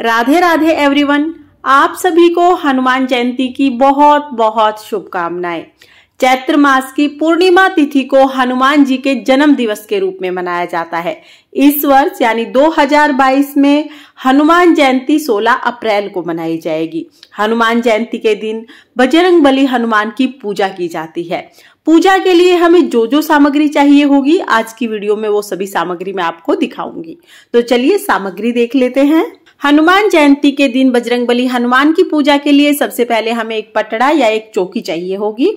Radhe Radhe everyone आप सभी को हनुमान जयंती की बहुत बहुत शुभकामनाएं चैत्र मास की पूर्णिमा तिथि को हनुमान जी के जन्म दिवस के रूप में मनाया जाता है इस वर्ष यानी 2022 में हनुमान जयंती 16 अप्रैल को मनाई जाएगी हनुमान जयंती के दिन बजरंग बली हनुमान की पूजा की जाती है पूजा के लिए हमें जो जो सामग्री चाहिए होगी आज की वीडियो में वो सभी सामग्री मैं आपको दिखाऊंगी तो चलिए सामग्री देख लेते हैं हनुमान जयंती के दिन बजरंगबली हनुमान की पूजा के लिए सबसे पहले हमें एक पटड़ा या एक चौकी चाहिए होगी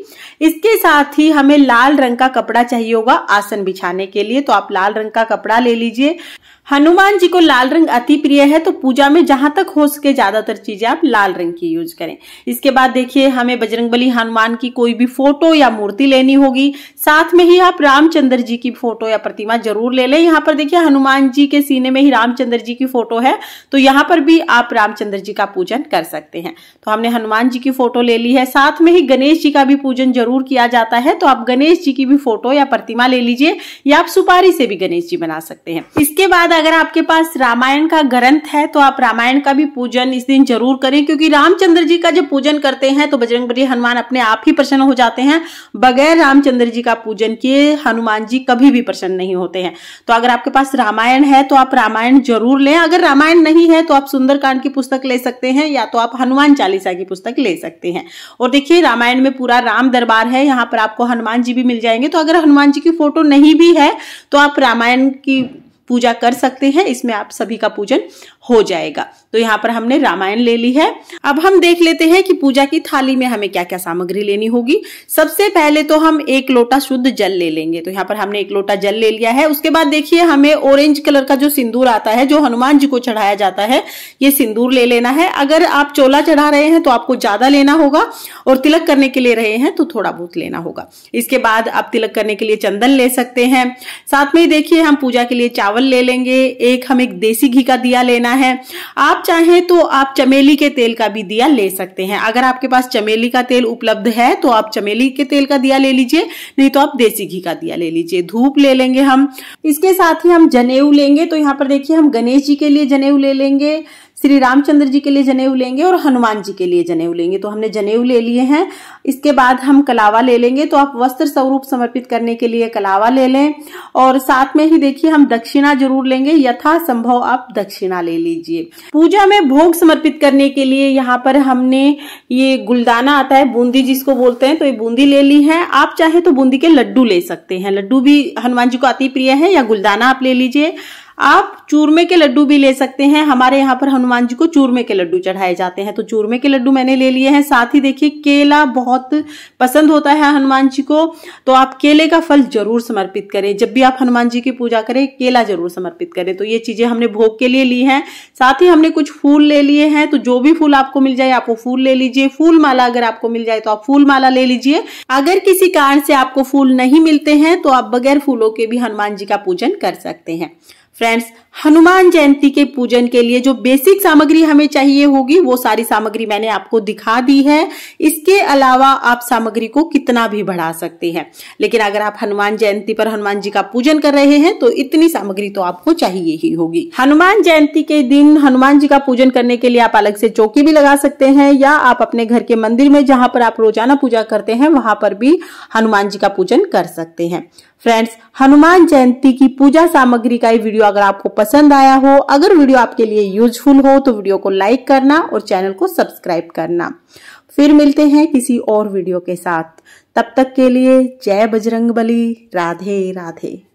इसके साथ ही हमें लाल रंग का कपड़ा चाहिए होगा आसन बिछाने के लिए तो आप लाल रंग का कपड़ा ले लीजिए हनुमान जी को लाल रंग अति प्रिय है तो पूजा में जहां तक हो सके ज्यादातर चीजें आप लाल रंग की यूज करें इसके बाद देखिए हमें बजरंगबली हनुमान की कोई भी फोटो या मूर्ति लेनी होगी साथ में ही आप रामचंद्र जी की फोटो या प्रतिमा जरूर ले लें यहाँ पर देखिए हनुमान जी के सीने में ही रामचंद्र जी की फोटो है तो यहाँ पर भी आप रामचंद्र जी का पूजन कर सकते हैं तो हमने हनुमान जी की फोटो ले ली है साथ में ही गणेश जी का भी पूजन जरूर किया जाता है तो आप गणेश जी की भी फोटो या प्रतिमा ले लीजिए या आप सुपारी से भी गणेश जी बना सकते हैं इसके बाद अगर आपके पास रामायण का ग्रंथ है तो आप रामायण का भी पूजन इस दिन जरूर करें क्योंकि रामचंद्र जी का जब पूजन करते हैं तो बजरंग हनुमान अपने आप ही प्रसन्न हो जाते हैं बगैर रामचंद्र जी का पूजन किए हनुमान जी कभी भी प्रसन्न नहीं होते हैं तो अगर आपके पास रामायण है तो आप रामायण जरूर लें अगर रामायण नहीं है है तो आप सुंदरकांड की पुस्तक ले सकते हैं या तो आप हनुमान चालीसा की पुस्तक ले सकते हैं और देखिए रामायण में पूरा राम दरबार है यहाँ पर आपको हनुमान जी भी मिल जाएंगे तो अगर हनुमान जी की फोटो नहीं भी है तो आप रामायण की पूजा कर सकते हैं इसमें आप सभी का पूजन हो जाएगा तो यहाँ पर हमने रामायण ले ली है अब हम देख लेते हैं कि पूजा की थाली में हमें क्या क्या सामग्री लेनी होगी सबसे पहले तो हम एक लोटा शुद्ध जल ले लेंगे तो यहाँ पर हमने एक लोटा जल ले लिया है उसके बाद देखिए हमें ऑरेंज कलर का जो सिंदूर आता है जो हनुमान जी को चढ़ाया जाता है ये सिंदूर ले लेना है अगर आप चोला चढ़ा रहे हैं तो आपको ज्यादा लेना होगा और तिलक करने के लिए रहे हैं तो थोड़ा बहुत लेना होगा इसके बाद आप तिलक करने के लिए चंदन ले सकते हैं साथ में ही देखिए हम पूजा के लिए चावल चावल ले लेंगे एक हम एक देसी घी का दिया लेना है आप चाहें तो आप चमेली के तेल का भी दिया ले सकते हैं अगर आपके पास चमेली का तेल उपलब्ध है तो आप चमेली के तेल का दिया ले लीजिए नहीं तो आप देसी घी का दिया ले लीजिए धूप ले लेंगे हम इसके साथ ही हम जनेऊ लेंगे तो यहाँ पर देखिए हम गणेश जी के लिए जनेऊ ले लेंगे श्री रामचंद्र जी के लिए जनेऊ लेंगे और हनुमान जी के लिए जनेऊ लेंगे तो हमने जनेऊ ले लिए हैं इसके बाद हम कलावा ले लेंगे तो आप वस्त्र स्वरूप समर्पित करने के लिए कलावा ले लें और साथ में ही देखिए हम दक्षिणा जरूर लेंगे यथा संभव आप दक्षिणा ले लीजिए पूजा में भोग समर्पित करने के लिए यहाँ पर हमने ये गुलदाना आता है बूंदी जिसको बोलते हैं तो ये बूंदी ले ली है आप चाहे तो बूंदी के लड्डू ले सकते हैं लड्डू भी हनुमान जी को अति प्रिय है या गुलदाना आप ले लीजिए आप चूरमे के लड्डू भी ले सकते हैं हमारे यहाँ पर हनुमान जी को चूरमे के लड्डू चढ़ाए जाते हैं तो चूरमे के लड्डू मैंने ले लिए हैं साथ ही देखिए केला बहुत पसंद होता है हनुमान जी को तो आप केले का फल जरूर समर्पित करें जब भी आप हनुमान जी की पूजा करें केला जरूर समर्पित करें तो ये चीजें हमने भोग के लिए ली है साथ ही हमने कुछ फूल ले लिए हैं तो जो भी फूल आपको मिल जाए आप वो फूल ले लीजिए फूल माला अगर आपको मिल जाए तो आप फूल माला ले लीजिए अगर किसी कारण से आपको फूल नहीं मिलते हैं तो आप बगैर फूलों के भी हनुमान जी का पूजन कर सकते हैं फ्रेंड्स हनुमान जयंती के पूजन के लिए जो बेसिक सामग्री हमें चाहिए होगी वो सारी सामग्री मैंने आपको दिखा दी है इसके अलावा आप सामग्री को कितना भी बढ़ा सकते हैं लेकिन अगर आप हनुमान जयंती पर हनुमान जी का पूजन कर रहे हैं तो इतनी सामग्री तो आपको चाहिए ही होगी हनुमान जयंती के दिन हनुमान जी का पूजन करने के लिए आप अलग से चौकी भी लगा सकते हैं या आप अपने घर के मंदिर में जहां पर आप रोजाना पूजा करते हैं वहां पर भी हनुमान जी का पूजन कर सकते हैं फ्रेंड्स हनुमान जयंती की पूजा सामग्री का ये वीडियो अगर आपको पसंद आया हो अगर वीडियो आपके लिए यूजफुल हो तो वीडियो को लाइक करना और चैनल को सब्सक्राइब करना फिर मिलते हैं किसी और वीडियो के साथ तब तक के लिए जय बजरंगबली राधे राधे